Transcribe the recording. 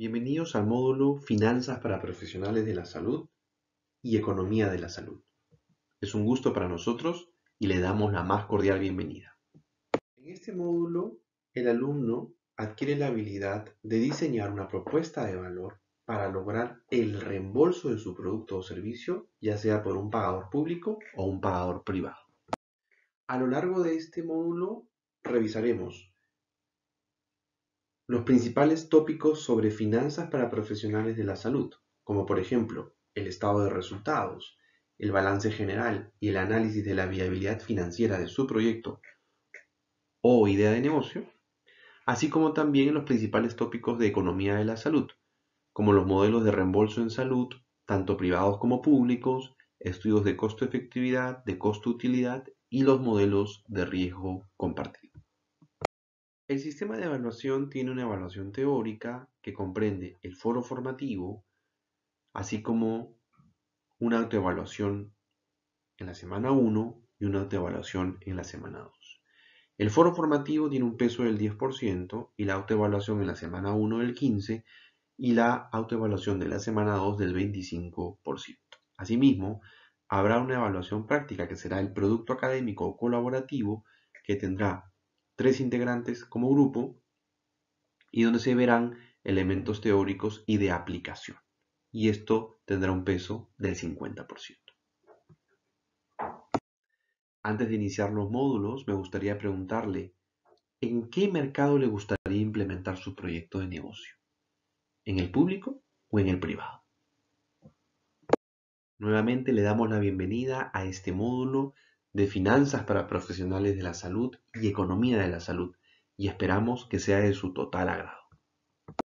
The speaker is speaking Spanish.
Bienvenidos al módulo Finanzas para Profesionales de la Salud y Economía de la Salud. Es un gusto para nosotros y le damos la más cordial bienvenida. En este módulo, el alumno adquiere la habilidad de diseñar una propuesta de valor para lograr el reembolso de su producto o servicio, ya sea por un pagador público o un pagador privado. A lo largo de este módulo revisaremos los principales tópicos sobre finanzas para profesionales de la salud, como por ejemplo el estado de resultados, el balance general y el análisis de la viabilidad financiera de su proyecto o idea de negocio, así como también los principales tópicos de economía de la salud, como los modelos de reembolso en salud, tanto privados como públicos, estudios de costo-efectividad, de costo-utilidad y los modelos de riesgo compartido. El sistema de evaluación tiene una evaluación teórica que comprende el foro formativo, así como una autoevaluación en la semana 1 y una autoevaluación en la semana 2. El foro formativo tiene un peso del 10% y la autoevaluación en la semana 1 del 15% y la autoevaluación de la semana 2 del 25%. Asimismo, habrá una evaluación práctica que será el producto académico o colaborativo que tendrá tres integrantes como grupo y donde se verán elementos teóricos y de aplicación. Y esto tendrá un peso del 50%. Antes de iniciar los módulos, me gustaría preguntarle, ¿en qué mercado le gustaría implementar su proyecto de negocio? ¿En el público o en el privado? Nuevamente le damos la bienvenida a este módulo de finanzas para profesionales de la salud y economía de la salud, y esperamos que sea de su total agrado.